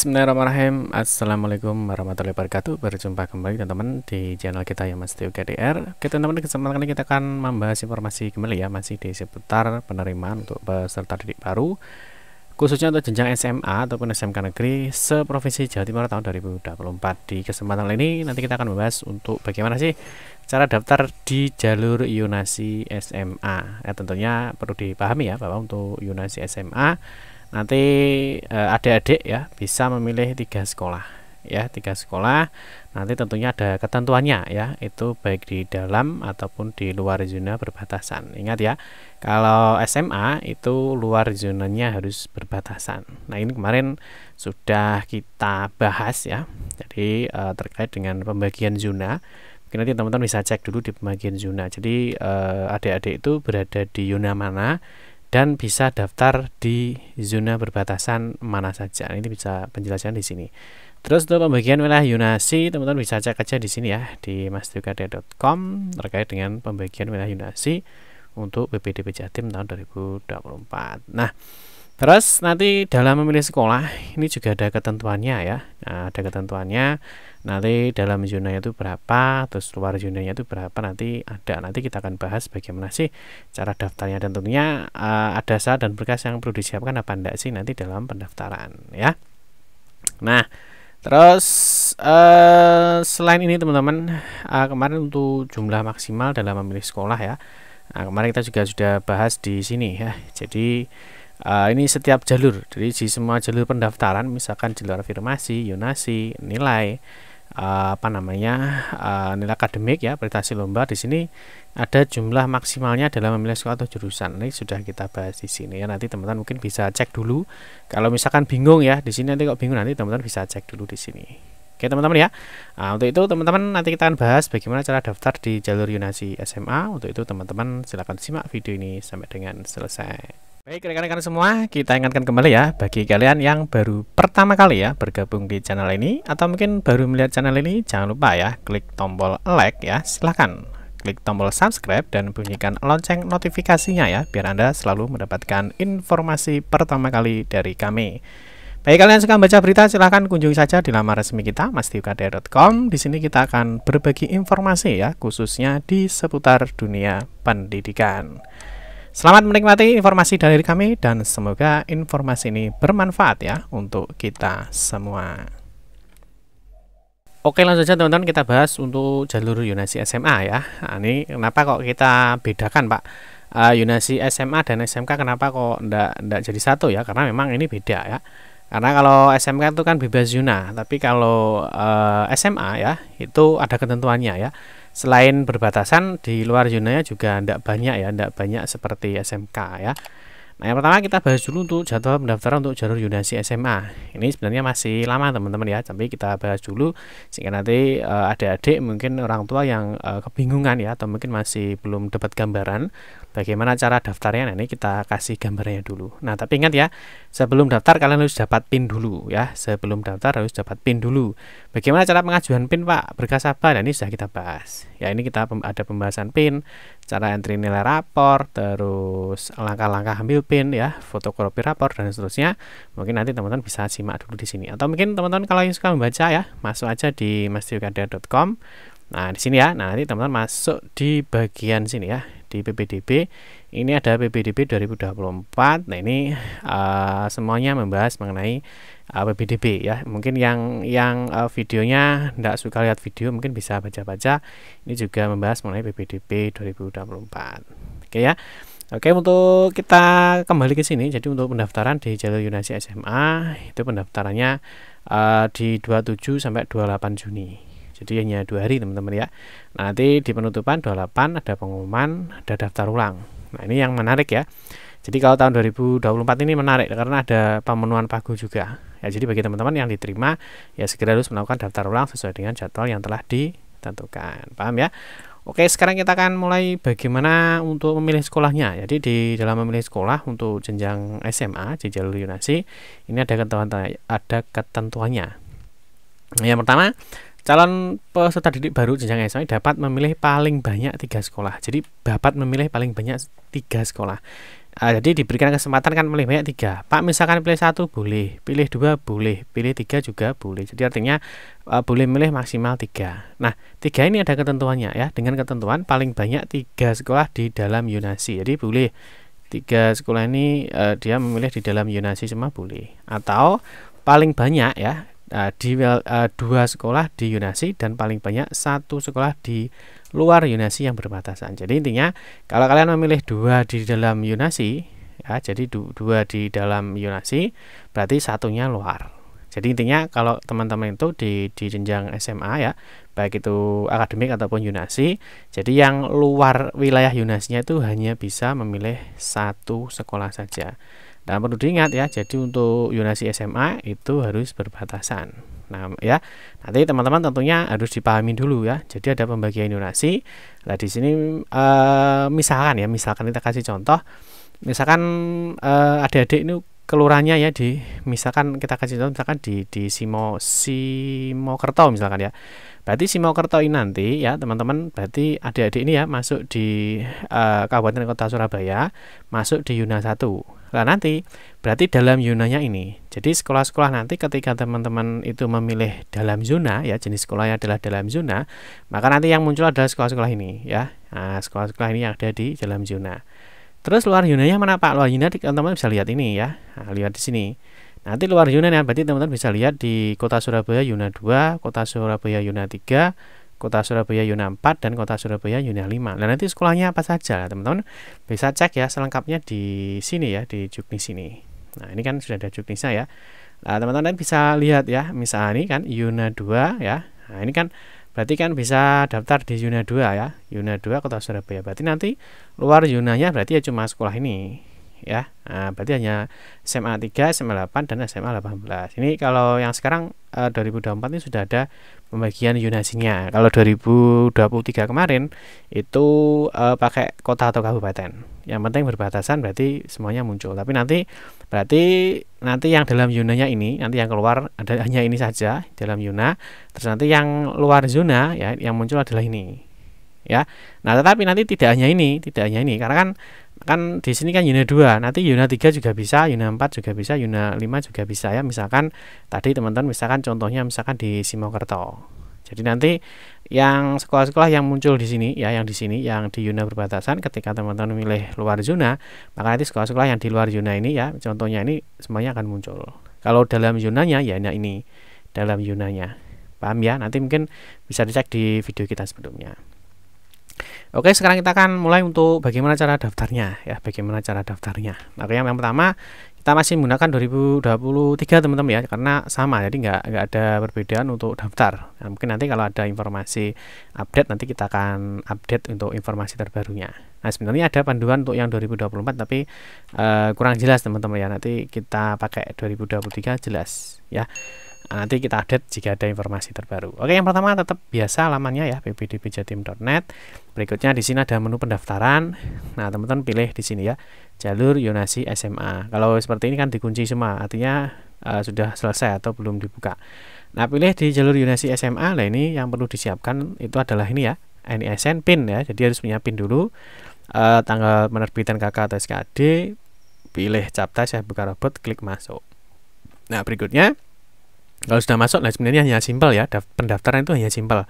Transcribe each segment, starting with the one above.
Bismillahirrahmanirrahim Assalamualaikum warahmatullahi wabarakatuh Berjumpa kembali teman-teman di channel kita yang Mas Tio KDR Kita teman-teman kesempatan kali kita akan membahas informasi kembali ya Masih di seputar penerimaan untuk peserta didik baru Khususnya untuk jenjang SMA ataupun SMK Negeri Seprovinsi Jawa Timur tahun 2024 Di kesempatan kali ini nanti kita akan membahas untuk bagaimana sih Cara daftar di jalur Yunasi SMA Ya tentunya perlu dipahami ya bahwa untuk Yunasi SMA nanti uh, adik-adik ya bisa memilih tiga sekolah ya tiga sekolah nanti tentunya ada ketentuannya ya itu baik di dalam ataupun di luar zona berbatasan ingat ya kalau SMA itu luar zonanya harus berbatasan nah ini kemarin sudah kita bahas ya jadi uh, terkait dengan pembagian zona mungkin nanti teman-teman bisa cek dulu di pembagian zona jadi e, adik-adik uh, adik -adik itu berada di zona mana dan bisa daftar di zona perbatasan mana saja. Ini bisa penjelasan di sini. Terus untuk pembagian wilayah Yunasi, teman-teman bisa cek aja di sini ya di masdukade.com terkait dengan pembagian wilayah Yunasi untuk BPDP Jatim tahun 2024. Nah, Terus nanti dalam memilih sekolah ini juga ada ketentuannya ya. Nah, ada ketentuannya nanti dalam zona itu berapa, terus luar zonanya itu berapa nanti ada. Nanti kita akan bahas bagaimana sih cara daftarnya dan tentunya uh, ada syarat dan berkas yang perlu disiapkan apa enggak sih nanti dalam pendaftaran ya. Nah, terus uh, selain ini teman-teman uh, kemarin untuk jumlah maksimal dalam memilih sekolah ya. Nah, kemarin kita juga sudah bahas di sini ya. Jadi uh, ini setiap jalur jadi di semua jalur pendaftaran misalkan jalur afirmasi yunasi nilai uh, apa namanya uh, nilai akademik ya prestasi lomba di sini ada jumlah maksimalnya dalam memilih sekolah atau jurusan ini sudah kita bahas di sini ya nanti teman-teman mungkin bisa cek dulu kalau misalkan bingung ya di sini nanti kok bingung nanti teman-teman bisa cek dulu di sini Oke teman-teman ya nah, Untuk itu teman-teman nanti kita akan bahas bagaimana cara daftar di jalur Yunasi SMA Untuk itu teman-teman silahkan simak video ini sampai dengan selesai Baik rekan-rekan semua, kita ingatkan kembali ya bagi kalian yang baru pertama kali ya bergabung di channel ini atau mungkin baru melihat channel ini, jangan lupa ya klik tombol like ya, silahkan klik tombol subscribe dan bunyikan lonceng notifikasinya ya biar Anda selalu mendapatkan informasi pertama kali dari kami. Baik kalian suka membaca berita silahkan kunjungi saja di laman resmi kita mastiukd.com. Di sini kita akan berbagi informasi ya khususnya di seputar dunia pendidikan. Selamat menikmati informasi dari kami dan semoga informasi ini bermanfaat ya untuk kita semua. Oke langsung saja teman-teman kita bahas untuk jalur Yunasi SMA ya. Nah, ini kenapa kok kita bedakan Pak? Uh, Yunasi SMA dan SMK kenapa kok ndak ndak jadi satu ya? Karena memang ini beda ya. Karena kalau SMK itu kan bebas Yuna, tapi kalau uh, eh, SMA ya itu ada ketentuannya ya selain berbatasan di luar Yunaya juga tidak banyak ya tidak banyak seperti SMK ya Nah, yang pertama kita bahas dulu untuk jadwal pendaftaran untuk jalur Yunasi SMA. Ini sebenarnya masih lama teman-teman ya, tapi kita bahas dulu sehingga nanti uh, adik-adik mungkin orang tua yang uh, kebingungan ya atau mungkin masih belum dapat gambaran bagaimana cara daftarnya. Nah, ini kita kasih gambarnya dulu. Nah, tapi ingat ya, sebelum daftar kalian harus dapat PIN dulu ya. Sebelum daftar harus dapat PIN dulu. Bagaimana cara pengajuan PIN Pak berkas apa? Nah ini sudah kita bahas. Ya ini kita ada pembahasan PIN, cara entry nilai rapor, terus langkah-langkah ambil PIN ya, fotokopi rapor dan seterusnya. Mungkin nanti teman-teman bisa simak dulu di sini. Atau mungkin teman-teman kalau yang suka membaca ya, masuk aja di masdiukada.com. Nah di sini ya, nah nanti teman-teman masuk di bagian sini ya di PPDB ini ada PPDB 2024 nah ini uh, semuanya membahas mengenai uh, eh, PPDB ya mungkin yang yang uh, videonya tidak suka lihat video mungkin bisa baca-baca ini juga membahas mengenai PPDB 2024 oke ya Oke untuk kita kembali ke sini jadi untuk pendaftaran di jalur Yunasi SMA itu pendaftarannya uh, di 27 sampai 28 Juni jadi hanya dua hari teman-teman ya nah, nanti di penutupan 28 ada pengumuman ada daftar ulang nah ini yang menarik ya jadi kalau tahun 2024 ini menarik karena ada pemenuhan pagu juga ya jadi bagi teman-teman yang diterima ya segera harus melakukan daftar ulang sesuai dengan jadwal yang telah ditentukan paham ya Oke, sekarang kita akan mulai bagaimana untuk memilih sekolahnya. Jadi di dalam memilih sekolah untuk jenjang SMA, di jalur Yunasi ini ada ketentuan ada ketentuannya. Nah, yang pertama, Calon peserta didik baru jenjang SMA dapat memilih paling banyak tiga sekolah. Jadi dapat memilih paling banyak tiga sekolah. Uh, jadi diberikan kesempatan kan memilih banyak tiga. Pak misalkan pilih satu boleh, pilih dua boleh, pilih tiga juga boleh. Jadi artinya uh, boleh memilih maksimal tiga. Nah tiga ini ada ketentuannya ya. Dengan ketentuan paling banyak tiga sekolah di dalam Yunasi. Jadi boleh tiga sekolah ini uh, dia memilih di dalam Yunasi semua boleh. Atau paling banyak ya uh, di uh, dua sekolah di Yunasi dan paling banyak satu sekolah di luar Yunasi yang berbatasan. Jadi intinya kalau kalian memilih dua di dalam Yunasi, ya, jadi du dua di dalam Yunasi berarti satunya luar. Jadi intinya kalau teman-teman itu di di jenjang SMA ya, baik itu akademik ataupun Yunasi, jadi yang luar wilayah Yunasinya itu hanya bisa memilih satu sekolah saja. Nah, perlu diingat ya, jadi untuk Yunasi SMA itu harus berbatasan. Nah, ya. Nanti teman-teman tentunya harus dipahami dulu ya. Jadi ada pembagian Yunasi. Nah, di sini e, misalkan ya, misalkan kita kasih contoh misalkan e, adik-adik ini kelurahannya ya di misalkan kita kasih contoh misalkan di di Simo Kerto misalkan ya. Berarti Simo Kerto ini nanti ya teman-teman berarti adik-adik ini ya masuk di uh, Kabupaten Kota Surabaya, masuk di Yuna 1. Nah nanti berarti dalam Yunanya ini. Jadi sekolah-sekolah nanti ketika teman-teman itu memilih dalam zona ya jenis sekolahnya adalah dalam zona, maka nanti yang muncul adalah sekolah-sekolah ini ya. sekolah sekolah-sekolah ini yang ada di dalam zona. Terus luar unitnya mana Pak? Luar unit teman-teman bisa lihat ini ya. Nah, lihat di sini. Nah, nanti luar unit ya, berarti teman-teman bisa lihat di kota Surabaya Yuna 2, kota Surabaya Yuna 3, kota Surabaya Yuna 4 dan kota Surabaya Yuna 5. Nah, nanti sekolahnya apa saja, teman-teman? Bisa cek ya selengkapnya di sini ya, di Juknis sini. Nah, ini kan sudah ada Juknisnya ya. Nah, teman-teman bisa lihat ya, misalnya ini kan Yuna 2 ya. Nah, ini kan berarti kan bisa daftar di Yuna 2 ya Yuna 2 kota Surabaya berarti nanti luar Yunanya berarti ya cuma sekolah ini ya nah, berarti hanya SMA 3 SMA 8 dan SMA 18 ini kalau yang sekarang eh, 2024 ini sudah ada pembagian zonasinya. Kalau 2023 kemarin itu uh, pakai kota atau kabupaten. Yang penting berbatasan berarti semuanya muncul. Tapi nanti berarti nanti yang dalam zonanya ini, nanti yang keluar ada hanya ini saja dalam zona. Terus nanti yang luar zona ya yang muncul adalah ini ya. Nah, tetapi nanti tidak hanya ini, tidak hanya ini karena kan kan di sini kan Yuna 2, nanti Yuna 3 juga bisa, Yuna 4 juga bisa, Yuna 5 juga bisa ya. Misalkan tadi teman-teman misalkan contohnya misalkan di Simokerto. Jadi nanti yang sekolah-sekolah yang muncul di sini ya yang di sini yang di zona berbatasan ketika teman-teman memilih luar zona maka nanti sekolah-sekolah yang di luar zona ini ya contohnya ini semuanya akan muncul kalau dalam zonanya ya ini, ini dalam zonanya paham ya nanti mungkin bisa dicek di video kita sebelumnya Oke, sekarang kita akan mulai untuk bagaimana cara daftarnya ya, bagaimana cara daftarnya. Oke yang pertama kita masih menggunakan 2023 teman-teman ya karena sama jadi nggak nggak ada perbedaan untuk daftar nah, mungkin nanti kalau ada informasi update nanti kita akan update untuk informasi terbarunya nah sebenarnya ada panduan untuk yang 2024 tapi uh, kurang jelas teman-teman ya nanti kita pakai 2023 jelas ya nanti kita update jika ada informasi terbaru. Oke, yang pertama tetap biasa lamanya ya ppdpjatim.net. Berikutnya di sini ada menu pendaftaran. Nah, teman-teman pilih di sini ya jalur yonasi SMA. Kalau seperti ini kan dikunci semua, artinya uh, sudah selesai atau belum dibuka. Nah, pilih di jalur yonasi SMA. Nah, ini yang perlu disiapkan itu adalah ini ya, NISN PIN ya. Jadi harus punya PIN dulu. Uh, tanggal penerbitan KK atau SKD, pilih captas ya buka robot, klik masuk. Nah, berikutnya kalau sudah masuk nah sebenarnya hanya simpel ya pendaftaran itu hanya simpel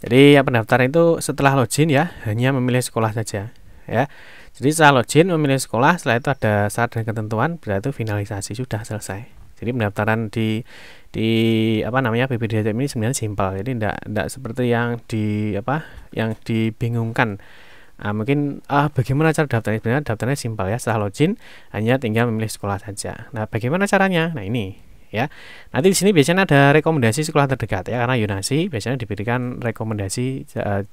jadi ya pendaftaran itu setelah login ya hanya memilih sekolah saja ya jadi setelah login memilih sekolah setelah itu ada syarat dan ketentuan berarti itu finalisasi sudah selesai jadi pendaftaran di di apa namanya BPDTM ini sebenarnya simpel jadi tidak tidak seperti yang di apa yang dibingungkan Nah, mungkin ah bagaimana cara daftarnya sebenarnya daftarnya simpel ya setelah login hanya tinggal memilih sekolah saja nah bagaimana caranya nah ini ya. Nanti di sini biasanya ada rekomendasi sekolah terdekat ya karena Yunasi biasanya diberikan rekomendasi uh,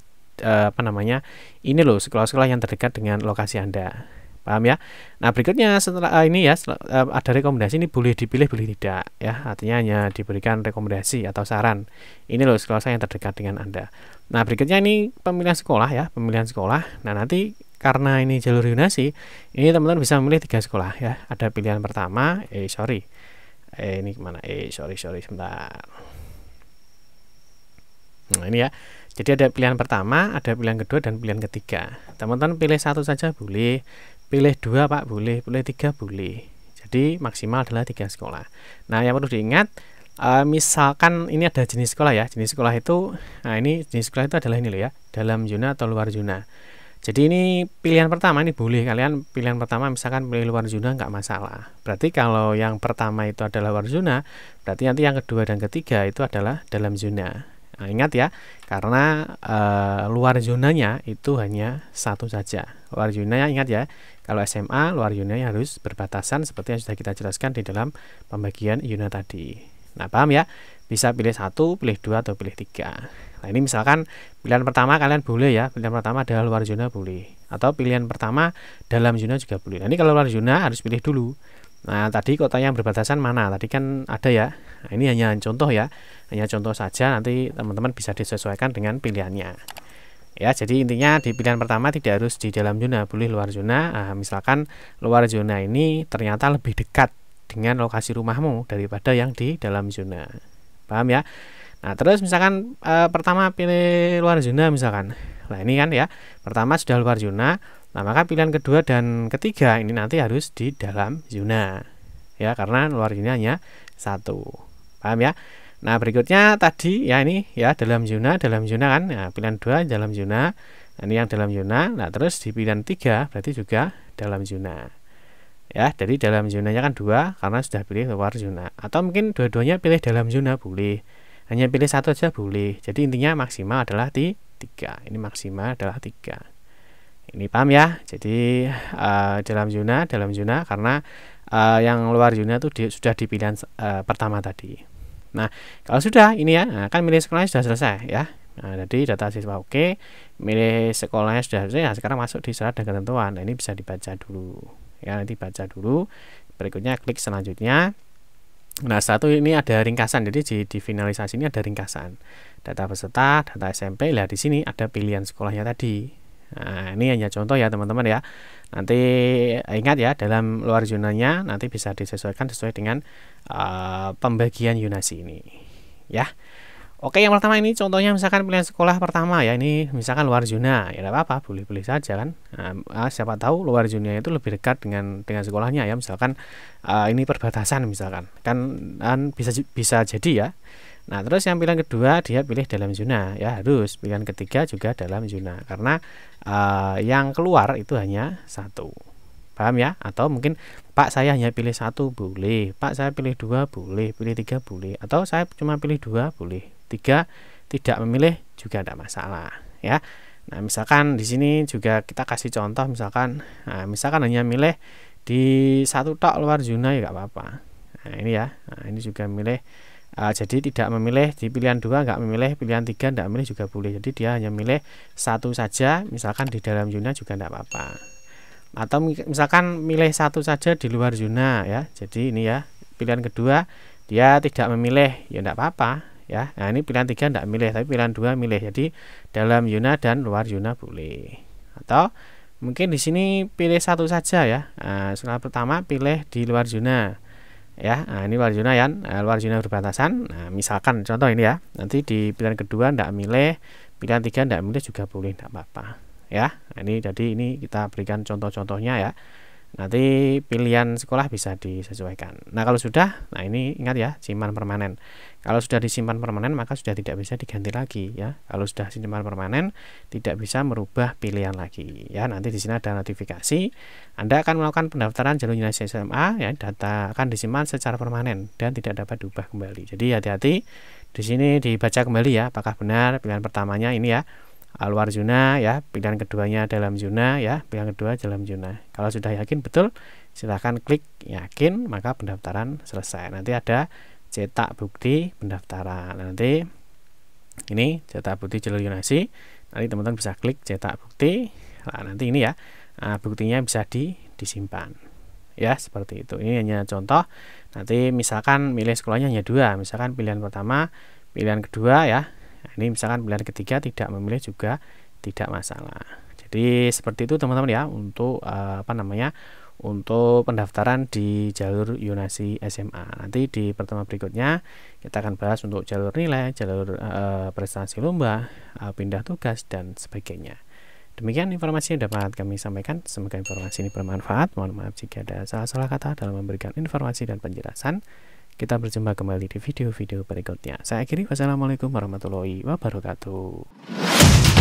uh, apa namanya? Ini loh sekolah-sekolah yang terdekat dengan lokasi Anda. Paham ya? Nah, berikutnya setelah uh, ini ya setelah, uh, ada rekomendasi ini boleh dipilih boleh tidak ya. Artinya hanya diberikan rekomendasi atau saran. Ini loh sekolah saya yang terdekat dengan Anda. Nah, berikutnya ini pemilihan sekolah ya, pemilihan sekolah. Nah, nanti karena ini jalur Yunasi, ini teman-teman bisa memilih tiga sekolah ya. Ada pilihan pertama, eh sorry, eh ini kemana eh sorry sorry sebentar nah ini ya jadi ada pilihan pertama ada pilihan kedua dan pilihan ketiga teman-teman pilih satu saja boleh pilih dua pak boleh pilih tiga boleh jadi maksimal adalah tiga sekolah nah yang perlu diingat Uh, misalkan ini ada jenis sekolah ya jenis sekolah itu nah ini jenis sekolah itu adalah ini loh ya dalam zona atau luar zona jadi ini pilihan pertama ini boleh kalian pilihan pertama misalkan pilih luar zona nggak masalah. Berarti kalau yang pertama itu adalah luar zona, berarti nanti yang kedua dan ketiga itu adalah dalam zona. Nah, ingat ya, karena e, luar zonanya itu hanya satu saja. Luar zonanya ingat ya, kalau SMA luar zonanya harus berbatasan seperti yang sudah kita jelaskan di dalam pembagian zona tadi. Nah, paham ya? Bisa pilih satu, pilih dua, atau pilih tiga. Nah, ini misalkan pilihan pertama kalian boleh ya, pilihan pertama adalah luar zona boleh atau pilihan pertama dalam zona juga boleh. Nah, ini kalau luar zona harus pilih dulu. Nah, tadi kota yang berbatasan mana? Tadi kan ada ya. Nah, ini hanya contoh ya. Hanya contoh saja nanti teman-teman bisa disesuaikan dengan pilihannya. Ya, jadi intinya di pilihan pertama tidak harus di dalam zona, boleh luar zona. Nah, misalkan luar zona ini ternyata lebih dekat dengan lokasi rumahmu daripada yang di dalam zona. Paham ya? Nah, terus misalkan e, pertama pilih luar zona misalkan. Nah, ini kan ya. Pertama sudah luar zona. Nah, maka pilihan kedua dan ketiga ini nanti harus di dalam zona. Ya, karena luar zona hanya satu. Paham ya? Nah, berikutnya tadi ya ini ya dalam zona, dalam zona kan. Nah, pilihan dua dalam zona. Nah, ini yang dalam zona. Nah, terus di pilihan tiga berarti juga dalam zona. Ya, jadi dalam zonanya kan dua karena sudah pilih luar zona. Atau mungkin dua-duanya pilih dalam zona boleh hanya pilih satu aja boleh jadi intinya maksimal adalah di tiga ini maksimal adalah tiga ini paham ya jadi uh, dalam zona dalam zona karena uh, yang luar zona itu di, sudah di pilihan uh, pertama tadi nah kalau sudah ini ya nah, kan milih sekolahnya sudah selesai ya nah, jadi data siswa oke okay, milih sekolahnya sudah selesai nah, sekarang masuk di syarat dan ketentuan nah, ini bisa dibaca dulu ya nanti baca dulu berikutnya klik selanjutnya Nah, satu ini ada ringkasan. Jadi di, di finalisasi ini ada ringkasan. Data peserta, data SMP. Lah di sini ada pilihan sekolahnya tadi. Nah, ini hanya contoh ya teman-teman ya. Nanti eh, ingat ya dalam luar zonanya nanti bisa disesuaikan sesuai dengan uh, pembagian Yunasi ini. Ya. Oke, yang pertama ini contohnya misalkan pilihan sekolah pertama ya, ini misalkan luar zona, ya apa-apa, boleh-boleh saja kan. Nah, siapa tahu luar zona itu lebih dekat dengan dengan sekolahnya ya, misalkan uh, ini perbatasan misalkan, kan, kan bisa bisa jadi ya. Nah, terus yang pilihan kedua dia pilih dalam zona ya harus, pilihan ketiga juga dalam zona karena uh, yang keluar itu hanya satu paham ya atau mungkin pak saya hanya pilih satu boleh pak saya pilih dua boleh pilih tiga boleh atau saya cuma pilih dua boleh tiga tidak memilih juga tidak masalah ya nah misalkan di sini juga kita kasih contoh misalkan nah, misalkan hanya milih di satu tok luar zona ya nggak apa-apa nah, ini ya nah, ini juga milih uh, jadi tidak memilih di pilihan dua nggak memilih pilihan tiga tidak memilih juga boleh jadi dia hanya milih satu saja misalkan di dalam zona juga tidak apa-apa atau misalkan milih satu saja di luar zona ya jadi ini ya pilihan kedua dia tidak memilih ya tidak apa-apa ya nah ini pilihan tiga tidak milih tapi pilihan dua milih jadi dalam Yuna dan luar Yuna boleh atau mungkin di sini pilih satu saja ya nah, setelah pertama pilih di luar Yuna ya nah, ini luar Yuna ya luar Yuna berbatasan nah, misalkan contoh ini ya nanti di pilihan kedua tidak milih pilihan tiga tidak milih juga boleh tidak apa-apa ya nah, ini jadi ini kita berikan contoh-contohnya ya nanti pilihan sekolah bisa disesuaikan. Nah kalau sudah, nah ini ingat ya, siman permanen. Kalau sudah disimpan permanen maka sudah tidak bisa diganti lagi ya. Kalau sudah disimpan permanen tidak bisa merubah pilihan lagi ya. Nanti di sini ada notifikasi Anda akan melakukan pendaftaran jalur nilai SMA ya data akan disimpan secara permanen dan tidak dapat diubah kembali. Jadi hati-hati di sini dibaca kembali ya apakah benar pilihan pertamanya ini ya luar zona ya pilihan keduanya dalam zona ya pilihan kedua dalam zona kalau sudah yakin betul silahkan klik yakin maka pendaftaran selesai nanti ada cetak bukti pendaftaran nah, nanti ini cetak bukti jalur nanti teman-teman bisa klik cetak bukti nah, nanti ini ya eh, buktinya bisa di, disimpan ya seperti itu ini hanya contoh nanti misalkan milih sekolahnya hanya dua misalkan pilihan pertama pilihan kedua ya nah, ini misalkan pilihan ketiga tidak memilih juga tidak masalah jadi seperti itu teman-teman ya untuk eh, apa namanya untuk pendaftaran di jalur Yunasi SMA. Nanti di pertemuan berikutnya kita akan bahas untuk jalur nilai, jalur e, prestasi lomba, e, pindah tugas dan sebagainya. Demikian informasi yang dapat kami sampaikan. Semoga informasi ini bermanfaat. Mohon maaf jika ada salah-salah kata dalam memberikan informasi dan penjelasan. Kita berjumpa kembali di video-video berikutnya. Saya akhiri. Wassalamualaikum warahmatullahi wabarakatuh.